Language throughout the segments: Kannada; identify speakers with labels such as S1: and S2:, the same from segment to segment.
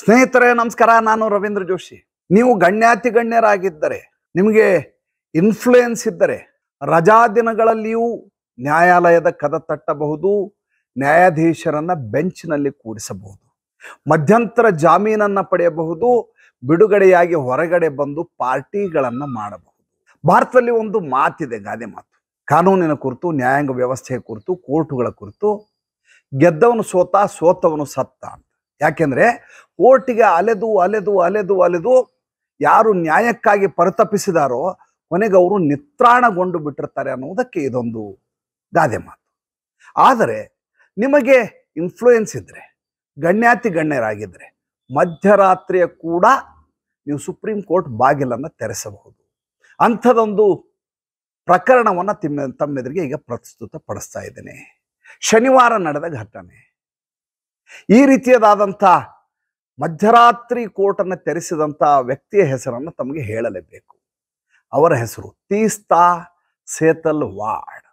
S1: ಸ್ನೇಹಿತರೆ ನಮಸ್ಕಾರ ನಾನು ರವೀಂದ್ರ ಜೋಶಿ ನೀವು ಗಣ್ಯಾತಿ ಗಣ್ಯರಾಗಿದ್ದರೆ ನಿಮಗೆ ಇನ್ಫ್ಲೂಯೆನ್ಸ್ ಇದ್ದರೆ ರಜಾ ದಿನಗಳಲ್ಲಿಯೂ ನ್ಯಾಯಾಲಯದ ಕದ ತಟ್ಟಬಹುದು ನ್ಯಾಯಾಧೀಶರನ್ನ ಬೆಂಚ್ನಲ್ಲಿ ಕೂಡಿಸಬಹುದು ಮಧ್ಯಂತರ ಜಾಮೀನನ್ನ ಪಡೆಯಬಹುದು ಬಿಡುಗಡೆಯಾಗಿ ಹೊರಗಡೆ ಬಂದು ಪಾರ್ಟಿಗಳನ್ನ ಮಾಡಬಹುದು ಭಾರತದಲ್ಲಿ ಒಂದು ಮಾತಿದೆ ಗಾದೆ ಮಾತು ಕಾನೂನಿನ ಕುರಿತು ನ್ಯಾಯಾಂಗ ವ್ಯವಸ್ಥೆಯ ಕುರಿತು ಕೋರ್ಟುಗಳ ಕುರಿತು ಗೆದ್ದವನು ಸೋತ ಸೋತವನು ಸತ್ತ ಯಾಕೆಂದರೆ ಕೋರ್ಟಿಗೆ ಅಲೆದು ಅಲೆದು ಅಲೆದು ಅಲೆದು ಯಾರು ನ್ಯಾಯಕ್ಕಾಗಿ ಪರಿತಪಿಸಿದಾರೋ ಕೊನೆಗೆ ಅವರು ನಿತ್ರಾಣಗೊಂಡು ಬಿಟ್ಟಿರ್ತಾರೆ ಅನ್ನೋದಕ್ಕೆ ಇದೊಂದು ಗಾದೆ ಮಾತು ಆದರೆ ನಿಮಗೆ ಇನ್ಫ್ಲೂಯೆನ್ಸ್ ಇದ್ದರೆ ಗಣ್ಯಾತಿ ಗಣ್ಯರಾಗಿದ್ದರೆ ಮಧ್ಯರಾತ್ರಿಯ ಕೂಡ ನೀವು ಸುಪ್ರೀಂ ಕೋರ್ಟ್ ಬಾಗಿಲನ್ನು ತೆರೆಸಬಹುದು ಅಂಥದೊಂದು ಪ್ರಕರಣವನ್ನು ತಿಮ್ಮ ತಮ್ಮೆದುರಿಗೆ ಈಗ ಪ್ರಸ್ತುತ ಪಡಿಸ್ತಾ ಇದ್ದೇನೆ ಶನಿವಾರ ನಡೆದ ಘಟನೆ ಈ ರೀತಿಯದಾದಂಥ ಮಧ್ಯರಾತ್ರಿ ಕೋಟನ್ನು ತೆರೆಸಿದಂಥ ವ್ಯಕ್ತಿಯ ಹೆಸರನ್ನು ತಮಗೆ ಹೇಳಲೇಬೇಕು ಅವರ ಹೆಸರು ತೀಸ್ತಾ ಸೇತಲ್ ವಾಡ್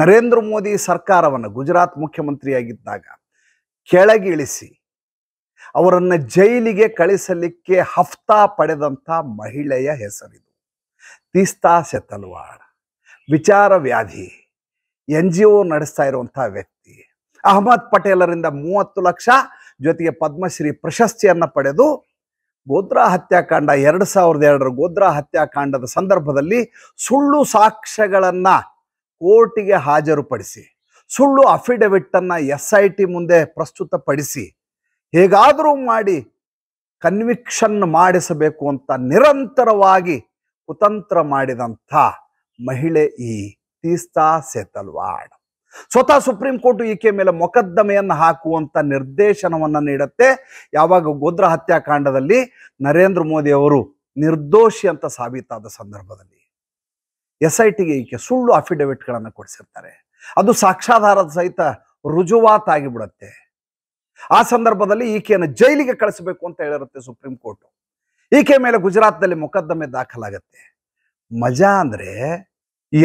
S1: ನರೇಂದ್ರ ಮೋದಿ ಸರ್ಕಾರವನ್ನು ಗುಜರಾತ್ ಮುಖ್ಯಮಂತ್ರಿಯಾಗಿದ್ದಾಗ ಕೆಳಗಿಳಿಸಿ ಅವರನ್ನು ಜೈಲಿಗೆ ಕಳಿಸಲಿಕ್ಕೆ ಹಫ್ತಾ ಪಡೆದಂಥ ಮಹಿಳೆಯ ಹೆಸರಿದು ತೀಸ್ತಾ ಸೆತಲ್ವಾಡ್ ವಿಚಾರ ವ್ಯಾಧಿ ಎನ್ ಜಿ ಒ ನಡೆಸ್ತಾ ಇರುವಂಥ ವ್ಯಕ್ತಿ ಅಹಮದ್ ಪಟೇಲರಿಂದ ಮೂವತ್ತು ಲಕ್ಷ ಜೊತೆಗೆ ಪದ್ಮಶ್ರೀ ಪ್ರಶಸ್ತಿಯನ್ನು ಪಡೆದು ಗೋದ್ರಾ ಹತ್ಯಾಕಾಂಡ ಎರಡು ಸಾವಿರದ ಎರಡರ ಗೋದ್ರಾ ಹತ್ಯಾಕಾಂಡದ ಸಂದರ್ಭದಲ್ಲಿ ಸುಳ್ಳು ಸಾಕ್ಷ್ಯಗಳನ್ನು ಕೋರ್ಟಿಗೆ ಹಾಜರುಪಡಿಸಿ ಸುಳ್ಳು ಅಫಿಡವಿಟ್ಟನ್ನು ಎಸ್ ಐ ಟಿ ಮುಂದೆ ಪ್ರಸ್ತುತಪಡಿಸಿ ಹೇಗಾದರೂ ಮಾಡಿ ಕನ್ವಿಕ್ಷನ್ ಮಾಡಿಸಬೇಕು ಅಂತ ನಿರಂತರವಾಗಿ ಕುತಂತ್ರ ಮಾಡಿದಂಥ ಮಹಿಳೆ ಈ ತೀಸ್ತಾ ಸೇತಲ್ವಾಡ್ ಸ್ವತಃ ಸುಪ್ರೀಂ ಕೋರ್ಟ್ ಈಕೆ ಮೇಲೆ ಮೊಕದ್ದಮೆಯನ್ನು ಹಾಕುವಂತ ನಿರ್ದೇಶನವನ್ನು ನೀಡುತ್ತೆ ಯಾವಾಗ ಗೋದ್ರ ಹತ್ಯಾಕಾಂಡದಲ್ಲಿ ನರೇಂದ್ರ ಮೋದಿ ಅವರು ನಿರ್ದೋಷಿ ಅಂತ ಸಾಬೀತಾದ ಸಂದರ್ಭದಲ್ಲಿ ಎಸ್ ಐ ಟಿಗೆ ಈಕೆ ಸುಳ್ಳು ಅಫಿಡವಿಟ್ಗಳನ್ನು ಕೊಡಿಸಿರ್ತಾರೆ ಅದು ಸಾಕ್ಷಾಧಾರದ ಸಹಿತ ರುಜುವಾತಾಗಿ ಬಿಡುತ್ತೆ ಆ ಸಂದರ್ಭದಲ್ಲಿ ಈಕೆಯನ್ನು ಜೈಲಿಗೆ ಕಳಿಸಬೇಕು ಅಂತ ಹೇಳಿರುತ್ತೆ ಸುಪ್ರೀಂ ಕೋರ್ಟ್ ಈಕೆ ಮೇಲೆ ಗುಜರಾತ್ನಲ್ಲಿ ಮೊಕದ್ದಮೆ ದಾಖಲಾಗತ್ತೆ ಮಜಾ ಅಂದ್ರೆ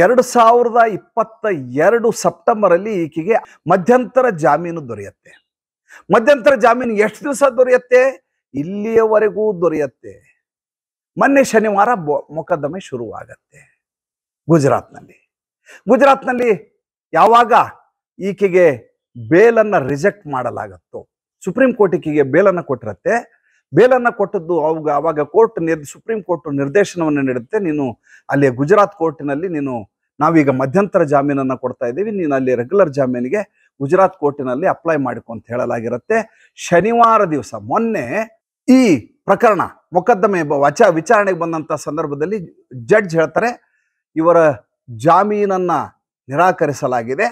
S1: ಎರಡು ಸಾವಿರದ ಇಪ್ಪತ್ತ ಎರಡು ಸೆಪ್ಟೆಂಬರಲ್ಲಿ ಈಕೆಗೆ ಮಧ್ಯಂತರ ಜಾಮೀನು ದೊರೆಯುತ್ತೆ ಮಧ್ಯಂತರ ಜಾಮೀನು ಎಷ್ಟು ದಿವಸ ದೊರೆಯುತ್ತೆ ಇಲ್ಲಿಯವರೆಗೂ ದೊರೆಯುತ್ತೆ ಮೊನ್ನೆ ಶನಿವಾರ ಮೊಕದ್ದಮೆ ಶುರುವಾಗತ್ತೆ ಗುಜರಾತ್ನಲ್ಲಿ ಗುಜರಾತ್ನಲ್ಲಿ ಯಾವಾಗ ಈಕೆಗೆ ಬೇಲನ್ನು ರಿಜೆಕ್ಟ್ ಮಾಡಲಾಗತ್ತೋ ಸುಪ್ರೀಂ ಕೋರ್ಟ್ ಈಕೆಗೆ ಬೇಲನ್ನು ಕೊಟ್ಟಿರತ್ತೆ ಬೇಲನ್ನು ಕೊಟ್ಟದ್ದು ಅವಾಗ ಅವಾಗ ಕೋರ್ಟ್ ನಿರ್ ಸುಪ್ರೀಂ ಕೋರ್ಟ್ ನಿರ್ದೇಶನವನ್ನು ನೀಡುತ್ತೆ ನೀನು ಅಲ್ಲಿ ಗುಜರಾತ್ ಕೋರ್ಟಿನಲ್ಲಿ ನೀನು ನಾವೀಗ ಮಧ್ಯಂತರ ಜಾಮೀನನ್ನು ಕೊಡ್ತಾ ಇದ್ದೀವಿ ನೀನು ಅಲ್ಲಿ ರೆಗ್ಯುಲರ್ ಜಾಮೀನಿಗೆ ಗುಜರಾತ್ ಕೋರ್ಟಿನಲ್ಲಿ ಅಪ್ಲೈ ಮಾಡಿಕೊ ಅಂತ ಹೇಳಲಾಗಿರುತ್ತೆ ಶನಿವಾರ ದಿವಸ ಮೊನ್ನೆ ಈ ಪ್ರಕರಣ ಮೊಕದ್ದಮೆ ವಚ ವಿಚಾರಣೆಗೆ ಬಂದಂಥ ಸಂದರ್ಭದಲ್ಲಿ ಜಡ್ಜ್ ಹೇಳ್ತಾರೆ ಇವರ ಜಾಮೀನನ್ನು ನಿರಾಕರಿಸಲಾಗಿದೆ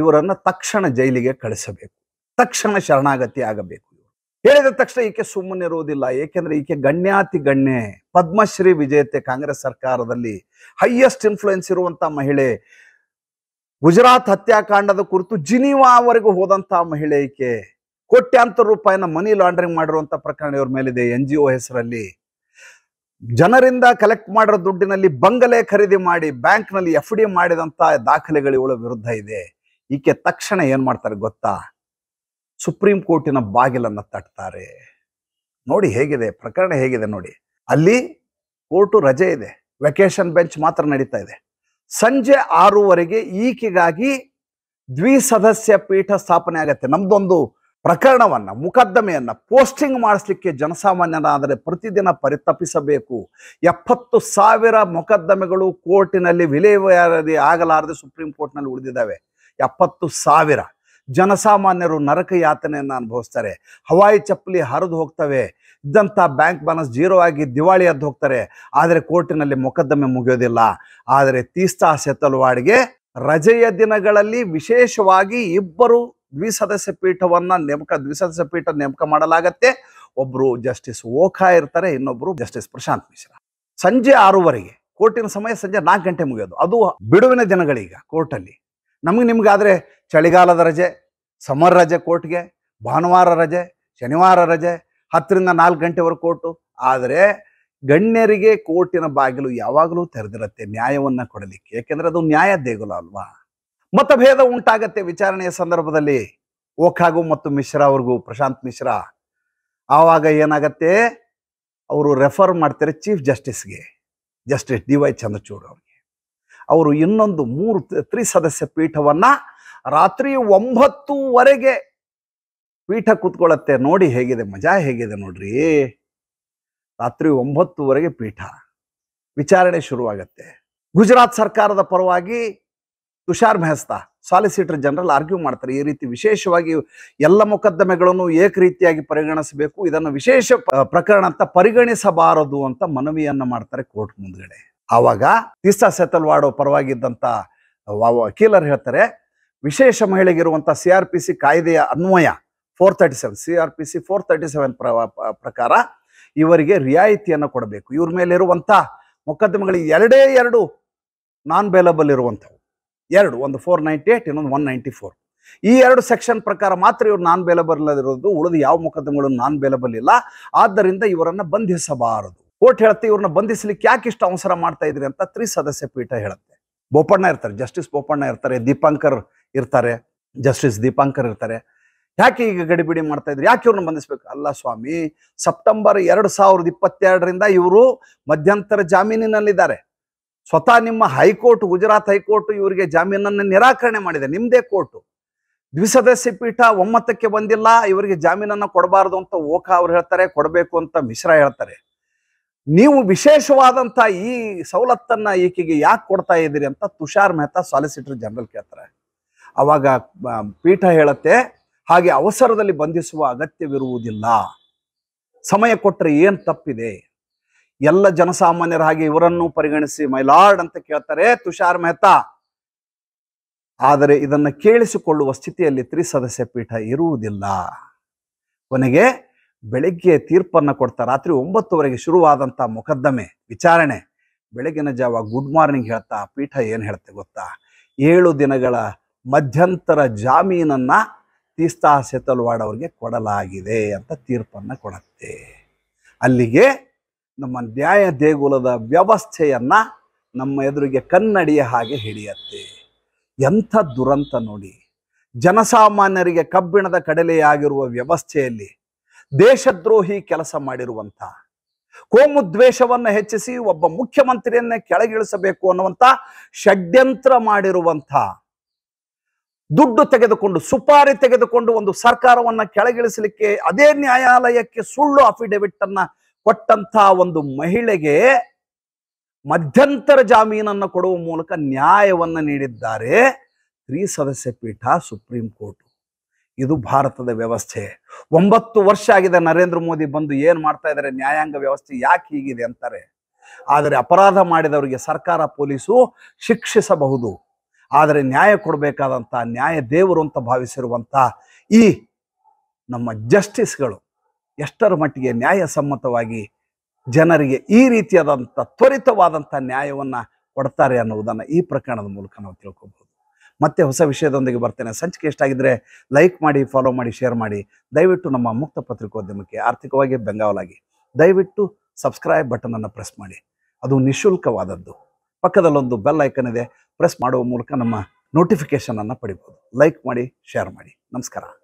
S1: ಇವರನ್ನು ತಕ್ಷಣ ಜೈಲಿಗೆ ಕಳಿಸಬೇಕು ತಕ್ಷಣ ಶರಣಾಗತಿ ಆಗಬೇಕು ಹೇಳಿದ ತಕ್ಷಣ ಈಕೆ ಸುಮ್ಮನೆ ಇರುವುದಿಲ್ಲ ಏಕೆಂದ್ರೆ ಈಕೆ ಗಣ್ಯಾತಿ ಗಣ್ಯೆ ಪದ್ಮಶ್ರೀ ವಿಜೇತೆ ಕಾಂಗ್ರೆಸ್ ಸರ್ಕಾರದಲ್ಲಿ ಹೈಯೆಸ್ಟ್ ಇನ್ಫ್ಲುಯೆನ್ಸ್ ಇರುವಂತಹ ಮಹಿಳೆ ಗುಜರಾತ್ ಹತ್ಯಾಕಾಂಡದ ಕುರಿತು ಜಿನಿವಾವರೆಗೂ ಹೋದಂತಹ ಮಹಿಳೆ ಈಕೆ ಕೋಟ್ಯಾಂತರ ರೂಪಾಯಿನ ಮನಿ ಲಾಂಡ್ರಿಂಗ್ ಮಾಡಿರುವಂತಹ ಪ್ರಕರಣ ಇವ್ರ ಮೇಲಿದೆ ಎನ್ ಜಿ ಒ ಹೆಸರಲ್ಲಿ ಜನರಿಂದ ಕಲೆಕ್ಟ್ ಮಾಡಿರೋ ದುಡ್ಡಿನಲ್ಲಿ ಬಂಗಲೆ ಖರೀದಿ ಮಾಡಿ ಬ್ಯಾಂಕ್ನಲ್ಲಿ ಎಫ್ ಡಿ ಮಾಡಿದಂತ ದಾಖಲೆಗಳು ಇವಳ ವಿರುದ್ಧ ಇದೆ ಈಕೆ ತಕ್ಷಣ ಏನ್ ಮಾಡ್ತಾರೆ ಗೊತ್ತಾ ಸುಪ್ರೀಂ ಕೋರ್ಟಿನ ಬಾಗಿಲನ್ನು ತಟ್ತಾರೆ ನೋಡಿ ಹೇಗಿದೆ ಪ್ರಕರಣ ಹೇಗಿದೆ ನೋಡಿ ಅಲ್ಲಿ ಕೋರ್ಟು ರಜೆ ಇದೆ ವೆಕೇಶನ್ ಬೆಂಚ್ ಮಾತ್ರ ನಡೀತಾ ಇದೆ ಸಂಜೆ ಆರೂವರೆಗೆ ಈಕೆಗಾಗಿ ದ್ವಿಸದಸ್ಯ ಪೀಠ ಸ್ಥಾಪನೆ ಆಗತ್ತೆ ನಮ್ದೊಂದು ಪ್ರಕರಣವನ್ನು ಮುಕದ್ದಮೆಯನ್ನು ಪೋಸ್ಟಿಂಗ್ ಮಾಡಿಸ್ಲಿಕ್ಕೆ ಜನಸಾಮಾನ್ಯನಾದರೆ ಪ್ರತಿದಿನ ಪರಿತಪಿಸಬೇಕು ಎಪ್ಪತ್ತು ಸಾವಿರ ಮೊಕದ್ದಮೆಗಳು ಕೋರ್ಟಿನಲ್ಲಿ ವಿಲೇವಾರಿ ಆಗಲಾರದೆ ಸುಪ್ರೀಂ ಕೋರ್ಟ್ನಲ್ಲಿ ಉಳಿದಿದ್ದಾವೆ ಎಪ್ಪತ್ತು ಸಾವಿರ ಜನಸಾಮಾನ್ಯರು ನರಕ ಯಾತನೆಯನ್ನು ಅನುಭವಿಸ್ತಾರೆ ಹವಾಯಿ ಚಪ್ಪಲಿ ಹರಿದು ಹೋಗ್ತವೆ ಇದ್ದಂಥ ಬ್ಯಾಂಕ್ ಬ್ಯಾಲೆನ್ಸ್ ಜೀರೋ ಆಗಿ ದಿವಾಳಿ ಎದ್ದು ಹೋಗ್ತಾರೆ ಆದರೆ ಕೋರ್ಟಿನಲ್ಲಿ ಮೊಕದ್ದಮೆ ಮುಗಿಯೋದಿಲ್ಲ ಆದರೆ ತೀಸ್ತಾ ಸೆತ್ತಲ್ವಾಡ್ಗೆ ರಜೆಯ ದಿನಗಳಲ್ಲಿ ವಿಶೇಷವಾಗಿ ಇಬ್ಬರು ದ್ವಿಸದಸ್ಯ ಪೀಠವನ್ನು ನೇಮಕ ದ್ವಿಸದಸ್ಯ ಪೀಠ ನೇಮಕ ಮಾಡಲಾಗತ್ತೆ ಒಬ್ಬರು ಜಸ್ಟಿಸ್ ಓಖಾ ಇರ್ತಾರೆ ಇನ್ನೊಬ್ಬರು ಜಸ್ಟಿಸ್ ಪ್ರಶಾಂತ್ ಮಿಶ್ರಾ ಸಂಜೆ ಆರೂವರೆಗೆ ಕೋರ್ಟಿನ ಸಮಯ ಸಂಜೆ ನಾಲ್ಕು ಗಂಟೆ ಮುಗಿಯೋದು ಅದು ಬಿಡುವಿನ ದಿನಗಳೀಗ ಕೋರ್ಟಲ್ಲಿ ನಮಗೆ ನಿಮಗಾದರೆ ಚಳಿಗಾಲದ ರಜೆ ಸಮರ್ ರಜೆ ಕೋರ್ಟ್ಗೆ ಭಾನುವಾರ ರಜೆ ಶನಿವಾರ ರಜೆ ಹತ್ತರಿಂದ ನಾಲ್ಕು ಗಂಟೆವರೆಗೆ ಕೋರ್ಟು ಆದರೆ ಗಣ್ಯರಿಗೆ ಕೋರ್ಟಿನ ಬಾಗಿಲು ಯಾವಾಗಲೂ ತೆರೆದಿರುತ್ತೆ ನ್ಯಾಯವನ್ನು ಕೊಡಲಿಕ್ಕೆ ಏಕೆಂದರೆ ಅದು ನ್ಯಾಯ ದೇಗುಲ ಅಲ್ವಾ ಮತಭೇದ ಉಂಟಾಗತ್ತೆ ವಿಚಾರಣೆಯ ಸಂದರ್ಭದಲ್ಲಿ ಓಖಾಗೂ ಮತ್ತು ಮಿಶ್ರಾ ಅವ್ರಿಗೂ ಪ್ರಶಾಂತ್ ಮಿಶ್ರಾ ಆವಾಗ ಏನಾಗತ್ತೆ ಅವರು ರೆಫರ್ ಮಾಡ್ತಾರೆ ಚೀಫ್ ಜಸ್ಟಿಸ್ಗೆ ಜಸ್ಟಿಸ್ ಡಿ ವೈ ಚಂದ್ರಚೂಡ್ ಅವ್ರಿಗೆ ಅವರು ಇನ್ನೊಂದು ಮೂರು ತ್ರಿಸದಸ್ಯ ಪೀಠವನ್ನ ರಾತ್ರಿ ಒಂಬತ್ತುವರೆಗೆ ಪೀಠ ಕೂತ್ಕೊಳ್ಳತ್ತೆ ನೋಡಿ ಹೇಗಿದೆ ಮಜಾ ಹೇಗಿದೆ ನೋಡ್ರಿ ರಾತ್ರಿ ಒಂಬತ್ತುವರೆಗೆ ಪೀಠ ವಿಚಾರಣೆ ಶುರುವಾಗತ್ತೆ ಗುಜರಾತ್ ಸರ್ಕಾರದ ಪರವಾಗಿ Tushar Mehta solicitor general argue ಮಾಡ್ತಾರೆ ಈ ರೀತಿ ವಿಶೇಷವಾಗಿ ಎಲ್ಲ ಮೊಕದ್ದಮೆಗಳನ್ನು ಏಕ ರೀತಿಯಾಗಿ ಪರಿಗಣಿಸಬೇಕು ಇದನ್ನು ವಿಶೇಷ ಪ್ರಕರಣ ಅಂತ ಪರಿಗಣಿಸಬಾರದು ಅಂತ ಮನವಿಯನ್ನು ಮಾಡ್ತಾರೆ ಕೋರ್ಟ್ ಮುಂದ್ಗಡೆ ಆವಾಗ ತೀಸ್ತಾ ಸೆತಲ್ವಾಡು ಪರವಾಗಿದ್ದಂಥ ವಕೀಲರು ಹೇಳ್ತಾರೆ ವಿಶೇಷ ಮಹಿಳೆಗಿರುವಂಥ ಸಿ ಆರ್ ಪಿ ಸಿ ಕಾಯ್ದೆಯ ಅನ್ವಯ four thirty seven C R P C four thirty seven ಪ್ರಕಾರ ಇವರಿಗೆ ರಿಯಾಯಿತಿಯನ್ನು ಕೊಡಬೇಕು ಇವ್ರ ಮೇಲಿರುವಂಥ ಮೊಕದ್ದಮೆಗಳು ಎರಡೇ ಎರಡು ನಾನ್ ಬೇಲಬಲ್ ಇರುವಂಥವು ಎರಡು ಒಂದು ಫೋರ್ ನೈಂಟಿ ಏಟ್ ಇನ್ನೊಂದು ಒನ್ ನೈಂಟಿ ಫೋರ್ ಈ ಎರಡು ಸೆಕ್ಷನ್ ಪ್ರಕಾರ ಮಾತ್ರ ಇವರು ನಾನ್ ಬೇಲಬಲ್ ಇರೋದು ಉಳಿದು ಯಾವ ಮೊಕದ್ದಮೆಗಳು ನಾನ್ ಬೇಲಬಲ್ ಇಲ್ಲ ಆದ್ದರಿಂದ ಇವರನ್ನು ಬಂಧಿಸಬಾರದು ಕೋರ್ಟ್ ಹೇಳುತ್ತೆ ಇವ್ರನ್ನ ಬಂಧಿಸಲಿಕ್ಕೆ ಯಾಕೆ ಇಷ್ಟು ಅವಸರ ಮಾಡ್ತಾ ಇದ್ರಿ ಅಂತ ತ್ರಿಸದಸ್ಯ ಸದಸ್ಯ ಪೀಠ ಹೇಳುತ್ತೆ ಬೋಪಣ್ಣ ಇರ್ತಾರೆ ಜಸ್ಟಿಸ್ ಬೋಪಣ್ಣ ಇರ್ತಾರೆ ದೀಪಾಂಕರ್ ಇರ್ತಾರೆ ಜಸ್ಟಿಸ್ ದೀಪಾಂಕರ್ ಇರ್ತಾರೆ ಯಾಕೆ ಈಗ ಗಡಿಬಿಡಿ ಮಾಡ್ತಾ ಇದ್ರಿ ಯಾಕೆ ಇವ್ರನ್ನ ಬಂಧಿಸ್ಬೇಕು ಅಲ್ಲ ಸ್ವಾಮಿ ಸೆಪ್ಟೆಂಬರ್ ಎರಡು ಸಾವಿರದ ಇಪ್ಪತ್ತೆರಡರಿಂದ ಇವರು ಮಧ್ಯಂತರ ಜಾಮೀನಿನಲ್ಲಿದ್ದಾರೆ ಸ್ವತಃ ನಿಮ್ಮ ಹೈಕೋರ್ಟ್ ಗುಜರಾತ್ ಹೈಕೋರ್ಟ್ ಇವರಿಗೆ ಜಾಮೀನನ್ನು ನಿರಾಕರಣೆ ಮಾಡಿದೆ ನಿಮ್ಮದೇ ಕೋರ್ಟು ದ್ವಿಸದಸ್ಯ ಪೀಠ ಒಮ್ಮತಕ್ಕೆ ಬಂದಿಲ್ಲ ಇವರಿಗೆ ಜಾಮೀನನ್ನು ಕೊಡಬಾರ್ದು ಅಂತ ಓಕಾ ಅವ್ರು ಹೇಳ್ತಾರೆ ಕೊಡಬೇಕು ಅಂತ ಮಿಶ್ರಾ ಹೇಳ್ತಾರೆ ನೀವು ವಿಶೇಷವಾದಂತ ಈ ಸವಲತ್ತನ್ನ ಈಕೆಗೆ ಯಾಕೆ ಕೊಡ್ತಾ ಇದ್ದೀರಿ ಅಂತ ತುಷಾರ್ ಮೆಹ್ತಾ ಸಾಲಿಸಿಟರ್ ಜನರಲ್ ಕೇಳ್ತಾರೆ ಅವಾಗ ಪೀಠ ಹೇಳುತ್ತೆ ಹಾಗೆ ಅವಸರದಲ್ಲಿ ಬಂಧಿಸುವ ಅಗತ್ಯವಿರುವುದಿಲ್ಲ ಸಮಯ ಕೊಟ್ಟರೆ ಏನು ತಪ್ಪಿದೆ ಎಲ್ಲ ಜನಸಾಮಾನ್ಯರ ಹಾಗೆ ಇವರನ್ನು ಪರಿಗಣಿಸಿ ಮೈಲಾರ್ಡ್ ಅಂತ ಕೇಳ್ತಾರೆ ತುಷಾರ್ ಮೆಹ್ತಾ ಆದರೆ ಇದನ್ನು ಕೇಳಿಸಿಕೊಳ್ಳುವ ಸ್ಥಿತಿಯಲ್ಲಿ ತ್ರಿಸದಸ್ಯ ಪೀಠ ಇರುವುದಿಲ್ಲ ಕೊನೆಗೆ ಬೆಳಗ್ಗೆ ತೀರ್ಪನ್ನು ಕೊಡ್ತಾ ರಾತ್ರಿ ಒಂಬತ್ತುವರೆಗೆ ಶುರುವಾದಂಥ ಮೊಕದ್ದಮೆ ವಿಚಾರಣೆ ಬೆಳಗಿನ ಜಾವ ಗುಡ್ ಮಾರ್ನಿಂಗ್ ಹೇಳ್ತಾ ಪೀಠ ಏನು ಹೇಳ್ತೆ ಗೊತ್ತಾ ಏಳು ದಿನಗಳ ಮಧ್ಯಂತರ ಜಾಮೀನನ್ನು ತೀಸ್ತಾ ಸೆತಲ್ವಾಡ್ ಅವ್ರಿಗೆ ಕೊಡಲಾಗಿದೆ ಅಂತ ತೀರ್ಪನ್ನು ಕೊಡತ್ತೆ ಅಲ್ಲಿಗೆ ನಮ್ಮ ನ್ಯಾಯ ದೇಗುಲದ ವ್ಯವಸ್ಥೆಯನ್ನು ನಮ್ಮ ಎದುರಿಗೆ ಕನ್ನಡಿಯ ಹಾಗೆ ಹಿಡಿಯತ್ತೆ ಎಂಥ ದುರಂತ ನೋಡಿ ಜನಸಾಮಾನ್ಯರಿಗೆ ಕಬ್ಬಿಣದ ಕಡಲೆಯಾಗಿರುವ ವ್ಯವಸ್ಥೆಯಲ್ಲಿ ದೇಶದ್ರೋಹಿ ಕೆಲಸ ಮಾಡಿರುವಂಥ ಕೋಮು ಹೆಚ್ಚಿಸಿ ಒಬ್ಬ ಮುಖ್ಯಮಂತ್ರಿಯನ್ನೇ ಕೆಳಗಿಳಿಸಬೇಕು ಅನ್ನುವಂಥ ಷಡ್ಯಂತ್ರ ಮಾಡಿರುವಂಥ ದುಡ್ಡು ತೆಗೆದುಕೊಂಡು ಸುಪಾರಿ ತೆಗೆದುಕೊಂಡು ಒಂದು ಸರ್ಕಾರವನ್ನು ಕೆಳಗಿಳಿಸಲಿಕ್ಕೆ ಅದೇ ನ್ಯಾಯಾಲಯಕ್ಕೆ ಸುಳ್ಳು ಅಫಿಡೇವಿಟ್ ಅನ್ನ ಕೊಟ್ಟಂತ ಒಂದು ಮಹಿಳೆಗೆ ಮಧ್ಯಂತರ ಜಾಮೀನನ್ನು ಕೊಡುವ ಮೂಲಕ ನ್ಯಾಯವನ್ನು ನೀಡಿದ್ದಾರೆ ತ್ರಿಸದಸ್ಯ ಪೀಠ ಸುಪ್ರೀಂ ಕೋರ್ಟ್ ಇದು ಭಾರತದ ವ್ಯವಸ್ಥೆ ಒಂಬತ್ತು ವರ್ಷ ಆಗಿದೆ ನರೇಂದ್ರ ಮೋದಿ ಬಂದು ಏನು ಮಾಡ್ತಾ ಇದ್ದಾರೆ ನ್ಯಾಯಾಂಗ ವ್ಯವಸ್ಥೆ ಯಾಕೆ ಹೀಗಿದೆ ಅಂತಾರೆ ಆದರೆ ಅಪರಾಧ ಮಾಡಿದವರಿಗೆ ಸರ್ಕಾರ ಪೊಲೀಸು ಶಿಕ್ಷಿಸಬಹುದು ಆದರೆ ನ್ಯಾಯ ಕೊಡಬೇಕಾದಂಥ ನ್ಯಾಯ ದೇವರು ಅಂತ ಭಾವಿಸಿರುವಂಥ ಈ ನಮ್ಮ ಜಸ್ಟಿಸ್ಗಳು ಎಷ್ಟರ ಮಟ್ಟಿಗೆ ನ್ಯಾಯಸಮ್ಮತವಾಗಿ ಜನರಿಗೆ ಈ ರೀತಿಯಾದಂಥ ತ್ವರಿತವಾದಂಥ ನ್ಯಾಯವನ್ನು ಕೊಡ್ತಾರೆ ಅನ್ನೋದನ್ನು ಈ ಪ್ರಕರಣದ ಮೂಲಕ ನಾವು ತಿಳ್ಕೊಬಹುದು ಮತ್ತೆ ಹೊಸ ವಿಷಯದೊಂದಿಗೆ ಬರ್ತೇನೆ ಸಂಚಿಕೆ ಇಷ್ಟಾಗಿದ್ದರೆ ಲೈಕ್ ಮಾಡಿ ಫಾಲೋ ಮಾಡಿ ಶೇರ್ ಮಾಡಿ ದಯವಿಟ್ಟು ನಮ್ಮ ಮುಕ್ತ ಪತ್ರಿಕೋದ್ಯಮಕ್ಕೆ ಆರ್ಥಿಕವಾಗಿ ಬೆಂಗಾವಲಾಗಿ ದಯವಿಟ್ಟು ಸಬ್ಸ್ಕ್ರೈಬ್ ಬಟನನ್ನು ಪ್ರೆಸ್ ಮಾಡಿ ಅದು ನಿಶುಲ್ಕವಾದದ್ದು ಪಕ್ಕದಲ್ಲೊಂದು ಬೆಲ್ ಐಕನ್ ಇದೆ ಪ್ರೆಸ್ ಮಾಡುವ ಮೂಲಕ ನಮ್ಮ ನೋಟಿಫಿಕೇಷನನ್ನು ಪಡಿಬೋದು ಲೈಕ್ ಮಾಡಿ ಶೇರ್ ಮಾಡಿ ನಮಸ್ಕಾರ